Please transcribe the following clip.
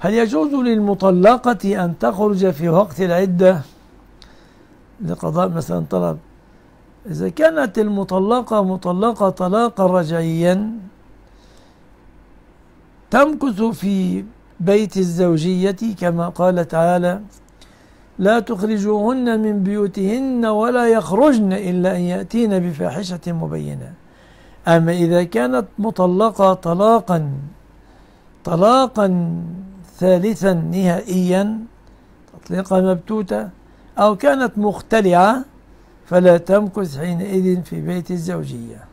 هل يجوز للمطلقة أن تخرج في وقت العدة لقضاء مثلا طلب إذا كانت المطلقة مطلقة طلاقا رجعيا تمكث في بيت الزوجية كما قال تعالى لا تخرجوهن من بيوتهن ولا يخرجن إلا أن يأتين بفاحشة مبينة أما إذا كانت مطلقة طلاقا طلاقا ثالثا نهائيا تطليقة مبتوتة أو كانت مختلعة فلا تمكث حينئذ في بيت الزوجية